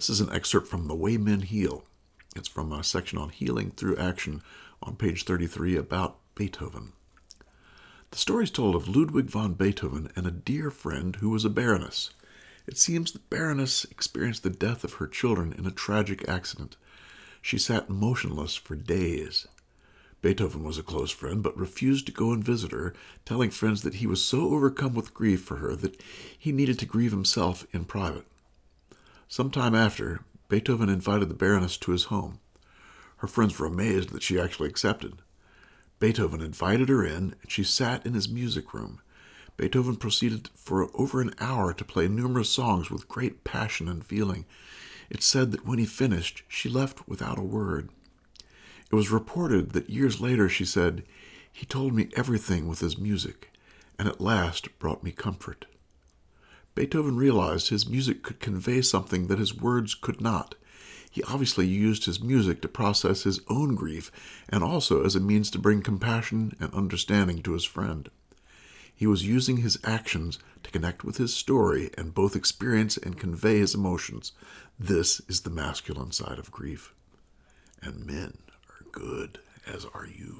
This is an excerpt from The Way Men Heal. It's from a section on healing through action on page 33 about Beethoven. The story is told of Ludwig von Beethoven and a dear friend who was a baroness. It seems the baroness experienced the death of her children in a tragic accident. She sat motionless for days. Beethoven was a close friend, but refused to go and visit her, telling friends that he was so overcome with grief for her that he needed to grieve himself in private. Some time after, Beethoven invited the Baroness to his home. Her friends were amazed that she actually accepted. Beethoven invited her in, and she sat in his music room. Beethoven proceeded for over an hour to play numerous songs with great passion and feeling. It's said that when he finished, she left without a word. It was reported that years later she said, He told me everything with his music, and at last brought me comfort. Beethoven realized his music could convey something that his words could not. He obviously used his music to process his own grief and also as a means to bring compassion and understanding to his friend. He was using his actions to connect with his story and both experience and convey his emotions. This is the masculine side of grief. And men are good, as are you.